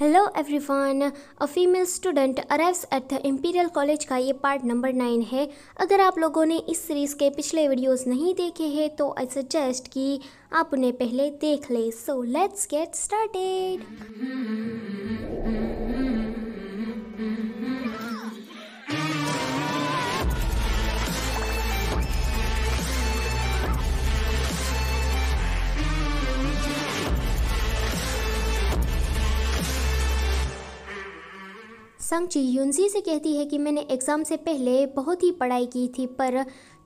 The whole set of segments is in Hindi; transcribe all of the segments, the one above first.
hello everyone a female student arrives at the Imperial college का ये पार्ट नंबर नाइन है अगर आप लोगों ने इस सीरीज़ के पिछले वीडियोस नहीं देखे हैं तो आई सजेस्ट कि आप उन्हें पहले देख ले सो लेट्स गेट स्टार्टेड संगची यूनजी से कहती है कि मैंने एग्ज़ाम से पहले बहुत ही पढ़ाई की थी पर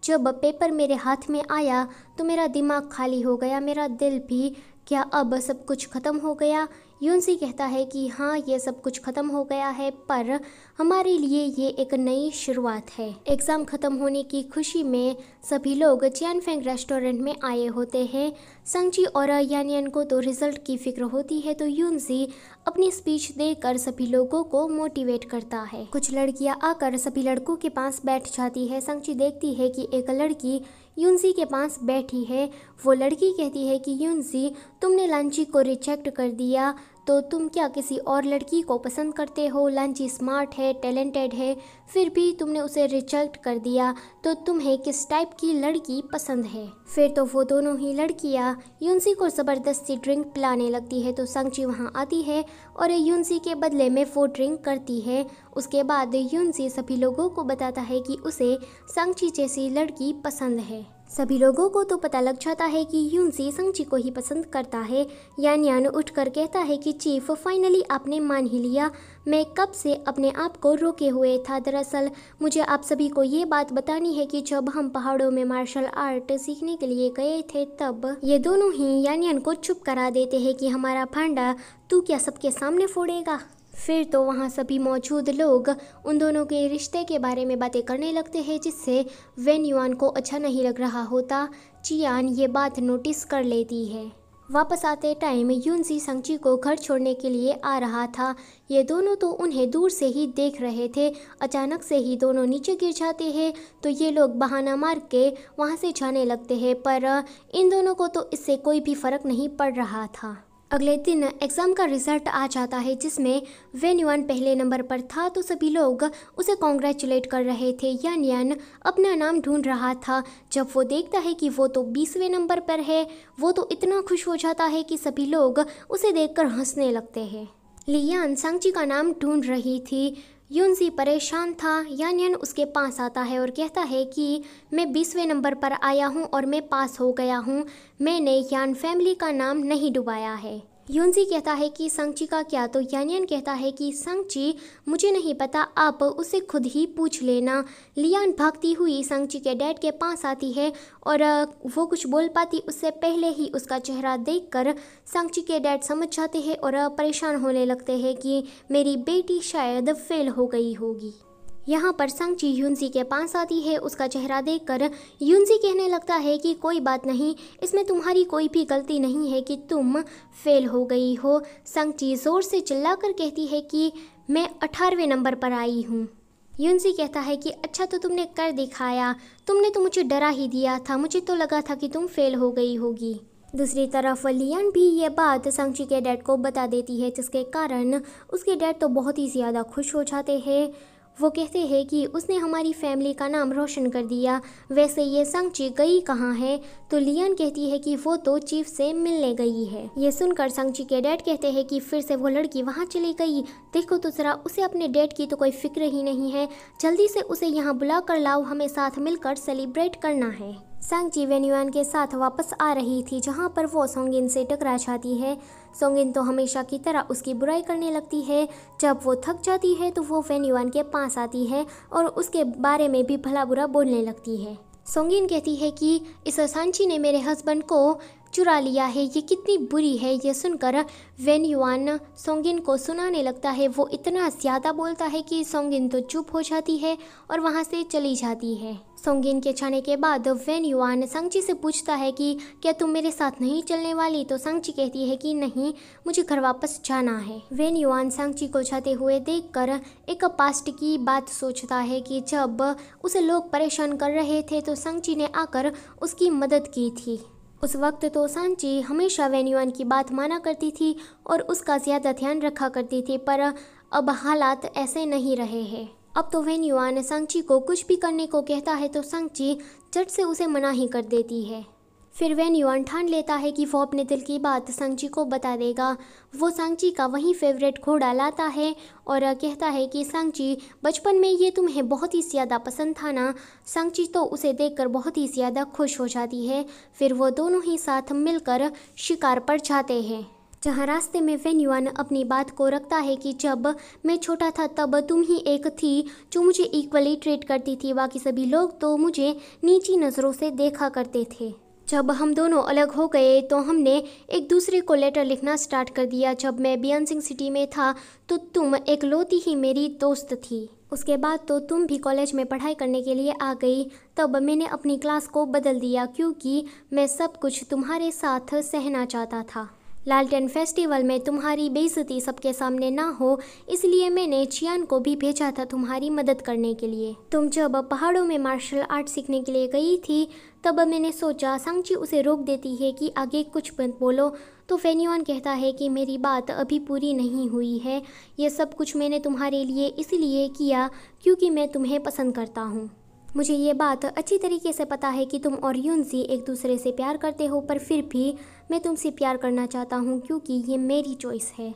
जब पेपर मेरे हाथ में आया तो मेरा दिमाग खाली हो गया मेरा दिल भी क्या अब सब कुछ ख़त्म हो गया यूनसी कहता है कि हाँ ये सब कुछ ख़त्म हो गया है पर हमारे लिए ये एक नई शुरुआत है एग्ज़ाम ख़त्म होने की खुशी में सभी लोग चैनफेंग रेस्टोरेंट में आए होते हैं संगची और यानियन को तो रिज़ल्ट की फ़िक्र होती है तो यूनसी अपनी स्पीच देकर सभी लोगों को मोटिवेट करता है कुछ लड़कियां आकर सभी लड़कों के पास बैठ जाती है संगची देखती है कि एक लड़की यूनसी के पास बैठी है वो लड़की कहती है कि यूनसी तुमने लांची को रिजेक्ट कर दिया तो तुम क्या किसी और लड़की को पसंद करते हो लांची स्मार्ट है टैलेंटेड है फिर भी तुमने उसे रिजेक्ट कर दिया तो तुम्हें किस टाइप की लड़की पसंद है फिर तो वो दोनों ही लड़कियाँ यूनसी को ज़बरदस्ती ड्रिंक पिलाने लगती है तो संगची वहाँ आती है और यूनसी के बदले में वो ड्रिंक करती है उसके बाद यूनसी सभी लोगों को बताता है कि उसे संगची जैसी लड़की पसंद है सभी लोगों को तो पता लग जाता है कि यून से संगची को ही पसंद करता है यान यान उठकर कहता है कि चीफ फाइनली आपने मान ही लिया मैं कब से अपने आप को रोके हुए था दरअसल मुझे आप सभी को ये बात बतानी है कि जब हम पहाड़ों में मार्शल आर्ट सीखने के लिए गए थे तब ये दोनों ही यान यान को चुप करा देते हैं कि हमारा फांडा तू क्या सबके सामने फोड़ेगा फिर तो वहाँ सभी मौजूद लोग उन दोनों के रिश्ते के बारे में बातें करने लगते हैं जिससे वेन युआन को अच्छा नहीं लग रहा होता चियान ये बात नोटिस कर लेती है वापस आते टाइम यूनसी संगची को घर छोड़ने के लिए आ रहा था ये दोनों तो उन्हें दूर से ही देख रहे थे अचानक से ही दोनों नीचे गिर जाते हैं तो ये लोग बहाना मार के वहाँ से जाने लगते हैं पर इन दोनों को तो इससे कोई भी फर्क नहीं पड़ रहा था अगले दिन एग्ज़ाम का रिज़ल्ट आ जाता है जिसमें वेन्यूअन पहले नंबर पर था तो सभी लोग उसे कॉन्ग्रेचुलेट कर रहे थे यान यान अपना नाम ढूंढ रहा था जब वो देखता है कि वो तो बीसवें नंबर पर है वो तो इतना खुश हो जाता है कि सभी लोग उसे देखकर हंसने लगते हैं लियान सांगची का नाम ढूंढ रही थी यूनजी परेशान था यानियन उसके पास आता है और कहता है कि मैं बीसवें नंबर पर आया हूँ और मैं पास हो गया हूँ मैंने यान फैमिली का नाम नहीं डुबाया है यूनसी कहता है कि संगची का क्या तो यानियन कहता है कि संगची मुझे नहीं पता आप उसे खुद ही पूछ लेना लियान भागती हुई संगची के डैड के पास आती है और वो कुछ बोल पाती उससे पहले ही उसका चेहरा देखकर संगची के डैड समझ जाते हैं और परेशान होने लगते हैं कि मेरी बेटी शायद फेल हो गई होगी यहाँ पर संगची यूनसी के पास आती है उसका चेहरा देखकर यूनसी कहने लगता है कि कोई बात नहीं इसमें तुम्हारी कोई भी गलती नहीं है कि तुम फेल हो गई हो संगची ज़ोर से चिल्लाकर कहती है कि मैं अठारहवें नंबर पर आई हूँ यूनसी कहता है कि अच्छा तो तुमने कर दिखाया तुमने तो मुझे डरा ही दिया था मुझे तो लगा था कि तुम फेल हो गई होगी दूसरी तरफ लियान भी ये बात संगची के डैड को बता देती है जिसके कारण उसके डैड तो बहुत ही ज़्यादा खुश हो जाते हैं वो कहते हैं कि उसने हमारी फैमिली का नाम रोशन कर दिया वैसे ये संगची गई कहाँ है तो लियन कहती है कि वो तो चीफ से मिलने गई है ये सुनकर संगची के डैड कहते हैं कि फिर से वो लड़की वहाँ चली गई देखो तो जरा उसे अपने डैड की तो कोई फिक्र ही नहीं है जल्दी से उसे यहाँ बुला कर लाओ हमें साथ मिलकर सेलिब्रेट करना है जी जीवेन्युआन के साथ वापस आ रही थी जहां पर वो सोंगिन से टकरा जाती है सोंगिन तो हमेशा की तरह उसकी बुराई करने लगती है जब वो थक जाती है तो वो वेन्युआन के पास आती है और उसके बारे में भी भला बुरा बोलने लगती है सोंगिन कहती है कि इस सांची ने मेरे हस्बैंड को चुरा लिया है ये कितनी बुरी है यह सुनकर वेन युआन सोंगिन को सुनाने लगता है वो इतना ज़्यादा बोलता है कि सोंगिन तो चुप हो जाती है और वहाँ से चली जाती है सोंगिन के जाने के बाद वेन युआन संगची से पूछता है कि क्या तुम मेरे साथ नहीं चलने वाली तो संगची कहती है कि नहीं मुझे घर वापस जाना है वेन युआन संगची को जाते हुए देखकर एक पास्ट की बात सोचता है कि जब उसे लोग परेशान कर रहे थे तो संगची ने आकर उसकी मदद की थी उस वक्त तो सांची हमेशा वेन्युअन की बात माना करती थी और उसका ज़्यादा ध्यान रखा करती थी पर अब हालात ऐसे नहीं रहे हैं अब तो वेन्यूआन सांची को कुछ भी करने को कहता है तो सांची चट से उसे मना ही कर देती है फिर वह न्यून ठान लेता है कि वो अपने दिल की बात सांगची को बता देगा वो सांगची का वही फेवरेट घोड़ा लाता है और कहता है कि सांगची बचपन में ये तुम्हें बहुत ही ज़्यादा पसंद था ना सांगची तो उसे देखकर बहुत ही ज़्यादा खुश हो जाती है फिर वो दोनों ही साथ मिलकर शिकार पर जाते हैं जहाँ रास्ते में वेन्युआन अपनी बात को रखता है कि जब मैं छोटा था तब तुम ही एक थी जो मुझे इक्वली ट्रीट करती थी बाकी सभी लोग तो मुझे नीची नज़रों से देखा करते थे जब हम दोनों अलग हो गए तो हमने एक दूसरे को लेटर लिखना स्टार्ट कर दिया जब मैं बियान सिंह सिटी में था तो तुम एक लौती ही मेरी दोस्त थी उसके बाद तो तुम भी कॉलेज में पढ़ाई करने के लिए आ गई तब मैंने अपनी क्लास को बदल दिया क्योंकि मैं सब कुछ तुम्हारे साथ सहना चाहता था लालटेन फेस्टिवल में तुम्हारी बेइज्जती सबके सामने ना हो इसलिए मैंने चियान को भी भेजा था तुम्हारी मदद करने के लिए तुम जब पहाड़ों में मार्शल आर्ट सीखने के लिए गई थी तब मैंने सोचा सांगची उसे रोक देती है कि आगे कुछ मत बोलो तो फेन्यूआन कहता है कि मेरी बात अभी पूरी नहीं हुई है यह सब कुछ मैंने तुम्हारे लिए इसलिए किया क्योंकि मैं तुम्हें पसंद करता हूँ मुझे ये बात अच्छी तरीके से पता है कि तुम और यूनजी एक दूसरे से प्यार करते हो पर फिर भी मैं तुमसे प्यार करना चाहता हूँ क्योंकि ये मेरी चॉइस है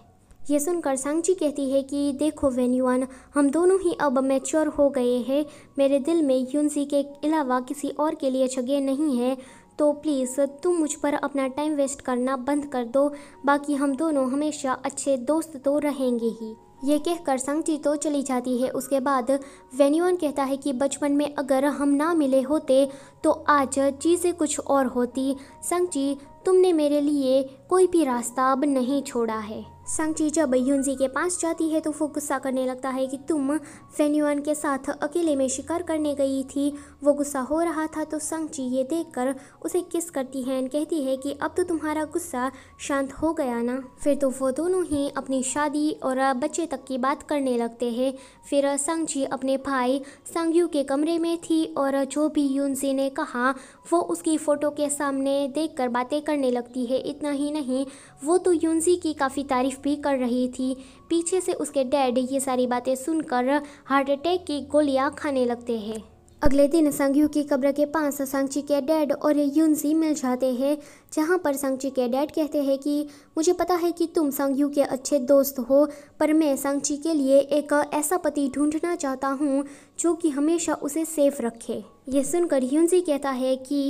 ये सुनकर सांगची कहती है कि देखो वेन्युआन हम दोनों ही अब मैच्योर हो गए हैं मेरे दिल में यूनजी के अलावा किसी और के लिए जगह नहीं है तो प्लीज़ तुम मुझ पर अपना टाइम वेस्ट करना बंद कर दो बाकी हम दोनों हमेशा अच्छे दोस्त तो रहेंगे ही ये कहकर संगति तो चली जाती है उसके बाद वेन्यून कहता है कि बचपन में अगर हम ना मिले होते तो आज चीज़ें कुछ और होती संगची तुमने मेरे लिए कोई भी रास्ता अब नहीं छोड़ा है सांगची जब ह्यूनजी के पास जाती है तो वो गुस्सा करने लगता है कि तुम फेन्युआन के साथ अकेले में शिकार करने गई थी वो गुस्सा हो रहा था तो सांगची ये देखकर उसे किस करती है और कहती है कि अब तो तुम्हारा गुस्सा शांत हो गया ना फिर तो वो दोनों ही अपनी शादी और बच्चे तक की बात करने लगते हैं फिर सांगची अपने भाई सांगयू के कमरे में थी और जो भी ह्यूनजी ने कहा वो उसकी फ़ोटो के सामने कर बातें करने लगती है इतना ही नहीं वो तो यूनजी की काफ़ी तारीफ भी कर रही थी पीछे से उसके डैड ये सारी बातें सुनकर हार्ट अटैक की गोलियां खाने लगते हैं अगले दिन संगयू की कब्र के पास संगची के डैड और यूनजी मिल जाते हैं जहाँ पर संगची के डैड कहते हैं कि मुझे पता है कि तुम संगयू के अच्छे दोस्त हो पर मैं संगची के लिए एक ऐसा पति ढूंढना चाहता हूँ जो कि हमेशा उसे सेफ रखे यह सुनकर यूनजी कहता है कि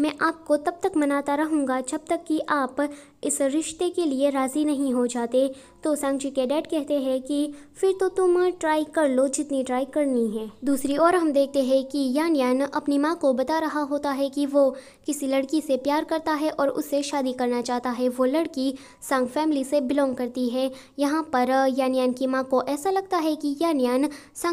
मैं आपको तब तक मनाता रहूँगा जब तक कि आप इस रिश्ते के लिए राज़ी नहीं हो जाते तो जी के डैड कहते हैं कि फिर तो तुम ट्राई कर लो जितनी ट्राई करनी है दूसरी ओर हम देखते हैं कि यान यान अपनी माँ को बता रहा होता है कि वो किसी लड़की से प्यार करता है और उससे शादी करना चाहता है वो लड़की संग फैमिली से बिलोंग करती है यहाँ पर यान यान की माँ को ऐसा लगता है कि यान यान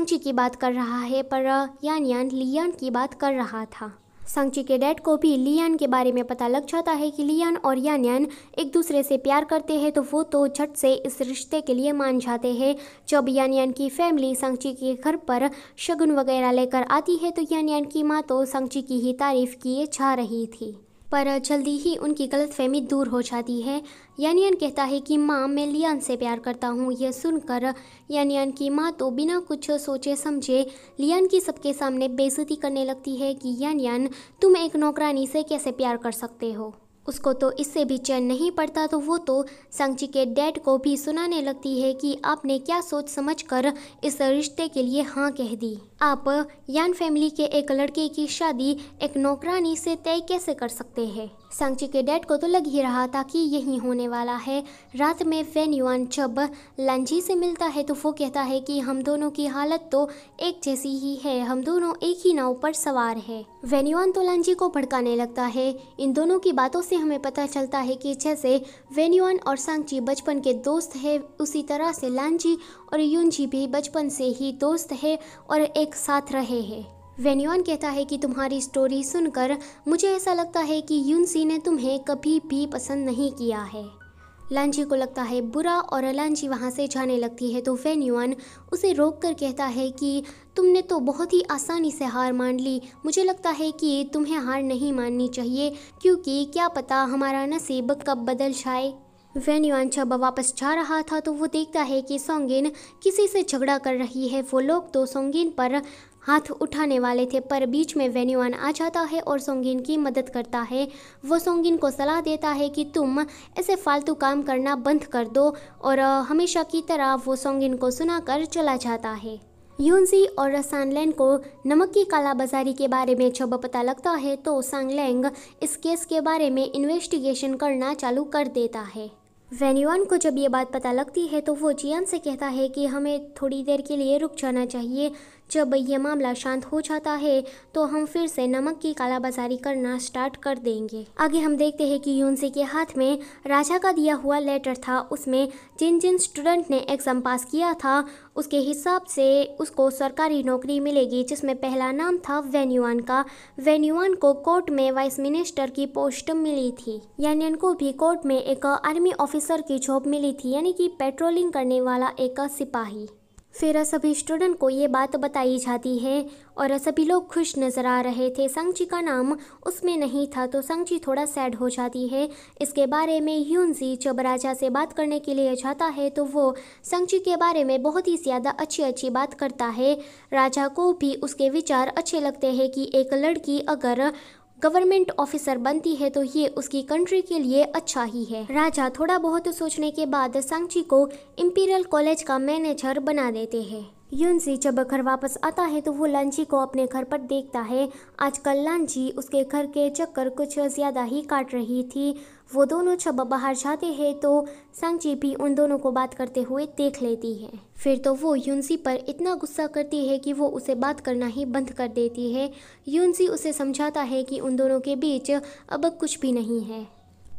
जी की बात कर रहा है पर यान यान लियान की बात कर रहा था सांगची के डैड को भी लियान के बारे में पता लग जाता है कि लियान और यान यान एक दूसरे से प्यार करते हैं तो वो तो झट से इस रिश्ते के लिए मान जाते हैं जब यान यान की फैमिली सांगची के घर पर शगुन वगैरह लेकर आती है तो यान यान की माँ तो सांगची की ही तारीफ किए जा रही थी पर जल्दी ही उनकी गलतफहमी दूर हो जाती है यानियन कहता है कि माँ मैं लियान से प्यार करता हूँ यह सुनकर यानियन की माँ तो बिना कुछ सोचे समझे लियान की सबके सामने बेजती करने लगती है कि यानियन तुम एक नौकरानी से कैसे प्यार कर सकते हो उसको तो इससे भी चैन नहीं पड़ता तो वो तो संगची के डैड को भी सुनाने लगती है कि आपने क्या सोच समझ कर इस रिश्ते के लिए हाँ कह दी आप यान फैमिली के एक लड़के की शादी एक नौकरानी से तय कैसे कर सकते हैं सांची के डैड को तो लग ही रहा था कि यही होने वाला है रात में फैन युआन जब लांजी से मिलता है तो वो कहता है कि हम दोनों की हालत तो एक जैसी ही है हम दोनों एक ही नाव पर सवार है वैन युआन तो लांजी को भड़काने लगता है इन दोनों की बातों से हमें पता चलता है कि जैसे वैन युआन और सांची बचपन के दोस्त है उसी तरह से लांजी और यून जी भी बचपन से ही दोस्त है और एक साथ रहे हैं वेन्यून कहता है कि तुम्हारी स्टोरी सुनकर मुझे ऐसा लगता है कि यूनसी ने तुम्हें कभी भी पसंद नहीं किया है लांची को लगता है बुरा और लांची वहाँ से जाने लगती है तो वेन युआन उसे रोक कर कहता है कि तुमने तो बहुत ही आसानी से हार मान ली मुझे लगता है कि तुम्हें हार नहीं माननी चाहिए क्योंकि क्या पता हमारा नसीब कब बदल जाए वेन युआन वापस जा रहा था तो वो देखता है कि सोंगिन किसी से झगड़ा कर रही है वो लोग तो सोंगिन पर हाथ उठाने वाले थे पर बीच में युआन आ जाता है और सोंगिन की मदद करता है वो सोंगिन को सलाह देता है कि तुम ऐसे फालतू काम करना बंद कर दो और हमेशा की तरह वो सोंगिन को सुना कर चला जाता है यूनजी और सांगलैन को नमक की कालाबाजारी के बारे में जब पता लगता है तो सांगलैंग इस केस के बारे में इन्वेस्टिगेशन करना चालू कर देता है वेन्यून को जब ये बात पता लगती है तो वो जियान से कहता है कि हमें थोड़ी देर के लिए रुक जाना चाहिए जब यह मामला शांत हो जाता है तो हम फिर से नमक की कालाबाजारी करना स्टार्ट कर देंगे आगे हम देखते हैं कि यूनसे के हाथ में राजा का दिया हुआ लेटर था उसमें जिन जिन स्टूडेंट ने एग्ज़ाम पास किया था उसके हिसाब से उसको सरकारी नौकरी मिलेगी जिसमें पहला नाम था वेन्यूआन का वेन्यूआन को कोर्ट में वाइस मिनिस्टर की पोस्ट मिली थी यानी उनको भी कोर्ट में एक आर्मी ऑफिस ऑफिसर की जॉब मिली थी यानी कि पेट्रोलिंग करने वाला एक सिपाही फिर सभी स्टूडेंट को ये बात बताई जाती है और सभी लोग खुश नज़र आ रहे थे संगची का नाम उसमें नहीं था तो संगची थोड़ा सैड हो जाती है इसके बारे में यूनजी जब राजा से बात करने के लिए जाता है तो वो संगची के बारे में बहुत ही ज़्यादा अच्छी अच्छी बात करता है राजा को भी उसके विचार अच्छे लगते हैं कि एक लड़की अगर गवर्नमेंट ऑफिसर बनती है तो ये उसकी कंट्री के लिए अच्छा ही है राजा थोड़ा बहुत सोचने के बाद सांगची को इम्पीरियल कॉलेज का मैनेजर बना देते हैं यूनसी जब घर वापस आता है तो वो लांची को अपने घर पर देखता है आजकल लांची उसके घर के चक्कर कुछ ज़्यादा ही काट रही थी वो दोनों जब बाहर जाते हैं तो जी भी उन दोनों को बात करते हुए देख लेती है फिर तो वो यूनसी पर इतना गुस्सा करती है कि वो उसे बात करना ही बंद कर देती है यूनसी उसे समझाता है कि उन दोनों के बीच अब कुछ भी नहीं है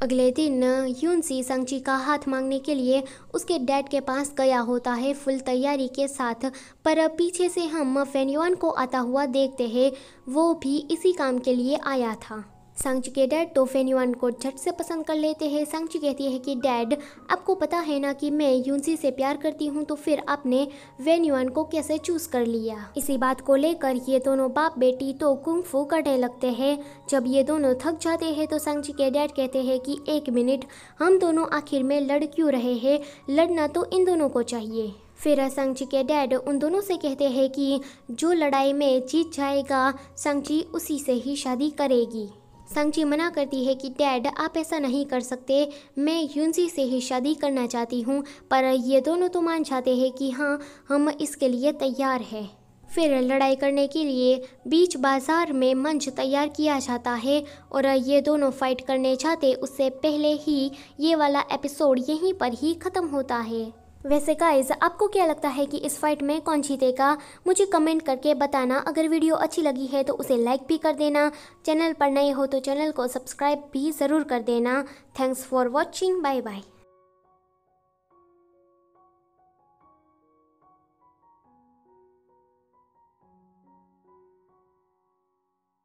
अगले दिन यूनसी संगची का हाथ मांगने के लिए उसके डैड के पास गया होता है फुल तैयारी के साथ पर पीछे से हम फेन्युआन को आता हुआ देखते हैं वो भी इसी काम के लिए आया था सांची के डैड तो फेनिवान को झट से पसंद कर लेते हैं सांची कहती है कि डैड आपको पता है ना कि मैं यूनसी से प्यार करती हूँ तो फिर आपने वेनिवान को कैसे चूज कर लिया इसी बात को लेकर ये दोनों बाप बेटी तो कुंफू करने लगते हैं जब ये दोनों थक जाते हैं तो सांची के डैड कहते हैं कि एक मिनट हम दोनों आखिर में लड़ क्यों रहे हैं लड़ना तो इन दोनों को चाहिए फिर संगची के डैड उन दोनों से कहते हैं कि जो लड़ाई में जीत जाएगा संगची उसी से ही शादी करेगी संगची मना करती है कि डैड आप ऐसा नहीं कर सकते मैं यूनसी से ही शादी करना चाहती हूँ पर ये दोनों तो मान जाते हैं कि हाँ हम इसके लिए तैयार है फिर लड़ाई करने के लिए बीच बाजार में मंच तैयार किया जाता है और ये दोनों फाइट करने जाते उससे पहले ही ये वाला एपिसोड यहीं पर ही ख़त्म होता है वैसे गाइज आपको क्या लगता है कि इस फाइट में कौन जीतेगा मुझे कमेंट करके बताना अगर वीडियो अच्छी लगी है तो उसे लाइक भी कर देना चैनल पर नए हो तो चैनल को सब्सक्राइब भी ज़रूर कर देना thanks for watching bye bye